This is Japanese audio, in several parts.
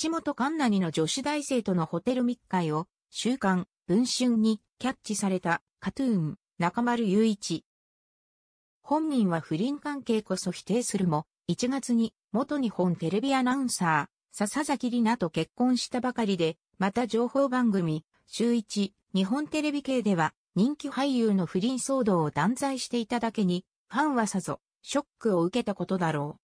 橋本環奈にの女子大生とのホテル密会を、週刊、文春にキャッチされた、カトゥーン、中丸雄一。本人は不倫関係こそ否定するも、1月に元日本テレビアナウンサー、笹崎里奈と結婚したばかりで、また情報番組、週1、日本テレビ系では、人気俳優の不倫騒動を断罪していただけに、ファンはさぞ、ショックを受けたことだろう。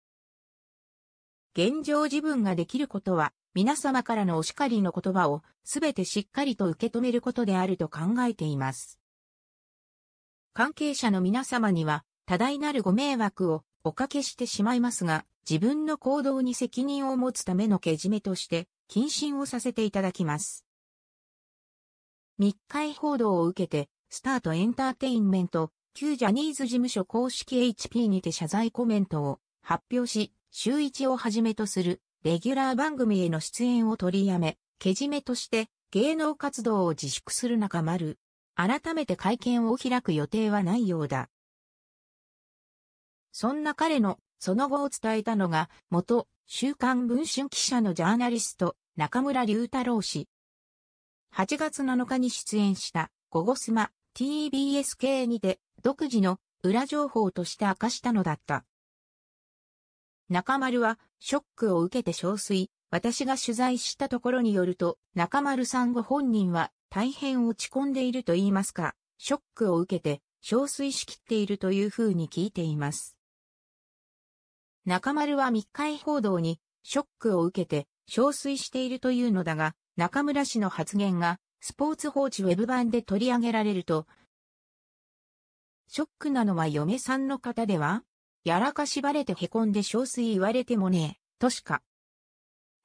現状自分ができることは、皆様からのお叱りの言葉をすべてしっかりと受け止めることであると考えています。関係者の皆様には多大なるご迷惑をおかけしてしまいますが、自分の行動に責任を持つためのけじめとして、謹慎をさせていただきます。密会報道を受けて、スタートエンターテインメント、旧ジャニーズ事務所公式 HP にて謝罪コメントを発表し、週一をはじめとするレギュラー番組への出演を取りやめ、けじめとして芸能活動を自粛する中丸。改めて会見を開く予定はないようだ。そんな彼のその後を伝えたのが、元週刊文春記者のジャーナリスト、中村隆太郎氏。8月7日に出演した、ゴゴスマ TBS 系にて、独自の裏情報として明かしたのだった。中丸はショックを受けて憔悴。私が取材したところによると、中丸さんご本人は大変落ち込んでいると言いますか、ショックを受けて憔悴しきっているというふうに聞いています。中丸は密会報道にショックを受けて憔悴しているというのだが、中村氏の発言がスポーツ報知ウェブ版で取り上げられると、ショックなのは嫁さんの方ではやらかしばれてへこんで憔悴言われてもねえ、としか。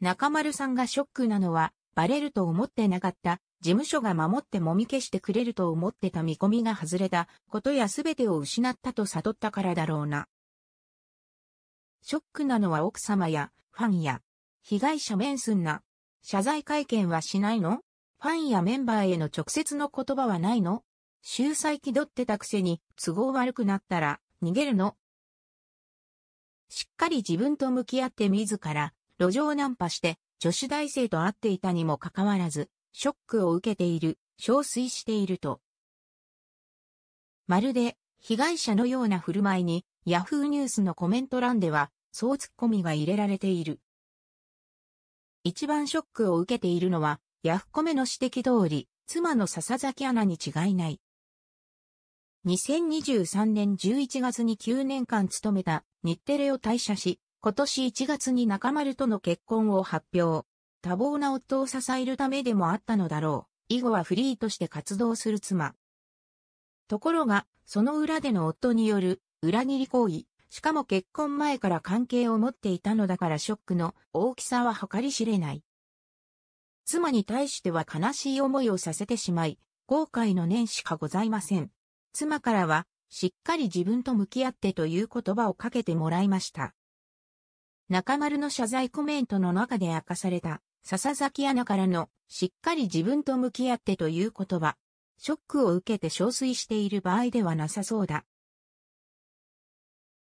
中丸さんがショックなのは、バレると思ってなかった、事務所が守ってもみ消してくれると思ってた見込みが外れたことや全てを失ったと悟ったからだろうな。ショックなのは奥様やファンや被害者面すんな。謝罪会見はしないのファンやメンバーへの直接の言葉はないの秀才気取ってたくせに都合悪くなったら逃げるのしっかり自分と向き合って自ら、路上ナンパして、女子大生と会っていたにもかかわらず、ショックを受けている、憔悴していると。まるで、被害者のような振る舞いに、ヤフーニュースのコメント欄では、そうツッコミが入れられている。一番ショックを受けているのは、ヤフコメの指摘通り、妻の笹崎アナに違いない。2023年11月に9年間勤めた日テレを退社し、今年1月に中丸との結婚を発表。多忙な夫を支えるためでもあったのだろう。以後はフリーとして活動する妻。ところが、その裏での夫による裏切り行為、しかも結婚前から関係を持っていたのだからショックの大きさは計り知れない。妻に対しては悲しい思いをさせてしまい、後悔の念しかございません。妻からは、しっかり自分と向き合ってという言葉をかけてもらいました。中丸の謝罪コメントの中で明かされた、笹崎アナからの、しっかり自分と向き合ってという言葉。ショックを受けて憔悴している場合ではなさそうだ。